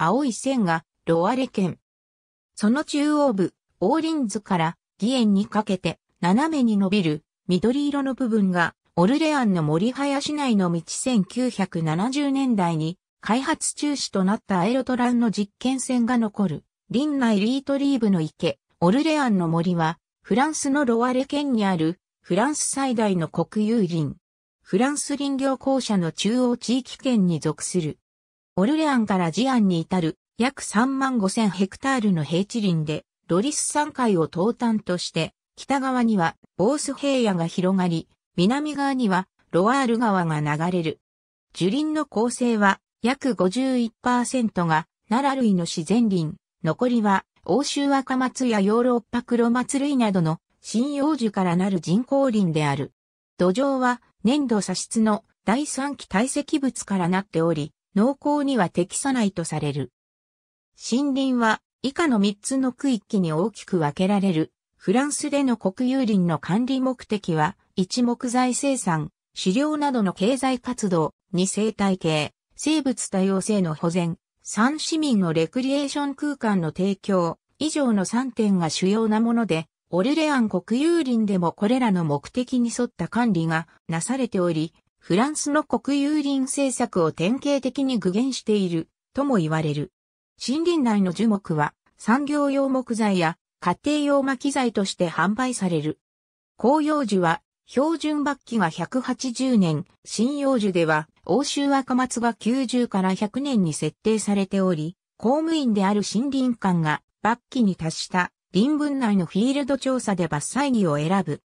青い線がロアレ県。その中央部、オーリンズから義園にかけて斜めに伸びる緑色の部分がオルレアンの森林内の道1970年代に開発中止となったアエロトランの実験線が残る林内リートリーブの池、オルレアンの森はフランスのロアレ県にあるフランス最大の国有林。フランス林業公社の中央地域圏に属するオルレアンからジアンに至る約3万5千ヘクタールの平地林でロリス山海を東端として北側にはボース平野が広がり南側にはロワール川が流れる。樹林の構成は約51%が奈良類の自然林、残りは欧州赤松やヨーロッパ黒松類などの針葉樹からなる人工林である。土壌は粘土砂質の第三期堆積物からなっており、農耕には適さないとされる。森林は以下の3つの区域に大きく分けられる。フランスでの国有林の管理目的は、一木材生産、飼料などの経済活動、二生態系、生物多様性の保全、三市民のレクリエーション空間の提供、以上の3点が主要なもので、オルレアン国有林でもこれらの目的に沿った管理がなされており、フランスの国有林政策を典型的に具現しているとも言われる。森林内の樹木は産業用木材や家庭用巻材として販売される。紅葉樹は標準末期が180年、針葉樹では欧州赤松が90から100年に設定されており、公務員である森林官が末期に達した林分内のフィールド調査で伐採儀を選ぶ。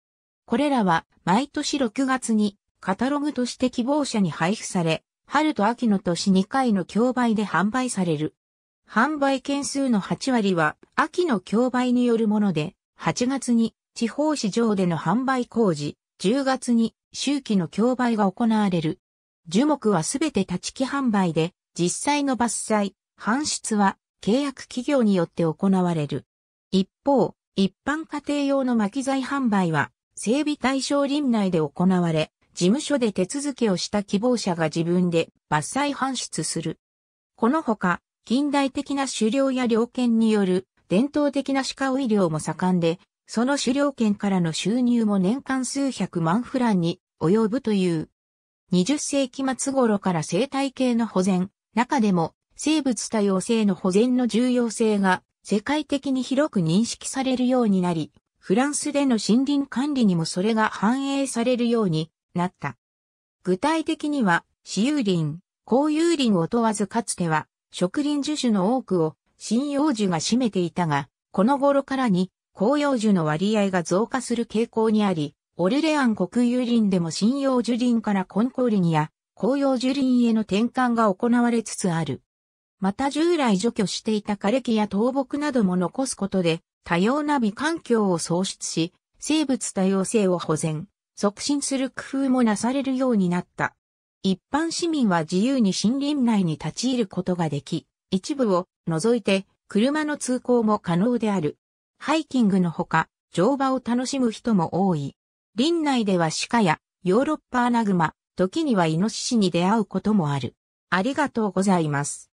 これらは毎年6月にカタログとして希望者に配布され、春と秋の年2回の競売で販売される。販売件数の8割は秋の競売によるもので、8月に地方市場での販売工事、10月に周期の競売が行われる。樹木はすべて立ち木販売で、実際の伐採、搬出は契約企業によって行われる。一方、一般家庭用の巻き材販売は、整備対象林内で行われ、事務所で手続きをした希望者が自分で伐採搬出する。このほか、近代的な狩猟や猟犬による伝統的な鹿医療も盛んで、その狩猟犬からの収入も年間数百万フランに及ぶという。20世紀末頃から生態系の保全、中でも生物多様性の保全の重要性が世界的に広く認識されるようになり、フランスでの森林管理にもそれが反映されるようになった。具体的には、私有林、公有林を問わずかつては、植林樹種の多くを針葉樹が占めていたが、この頃からに広葉樹の割合が増加する傾向にあり、オルレアン国有林でも針葉樹林からコンコリニや広葉樹林への転換が行われつつある。また従来除去していた枯れ木や倒木なども残すことで多様な美環境を創出し、生物多様性を保全。促進する工夫もなされるようになった。一般市民は自由に森林内に立ち入ることができ、一部を除いて車の通行も可能である。ハイキングのほか、乗馬を楽しむ人も多い。林内では鹿やヨーロッパアナグマ、時にはイノシシに出会うこともある。ありがとうございます。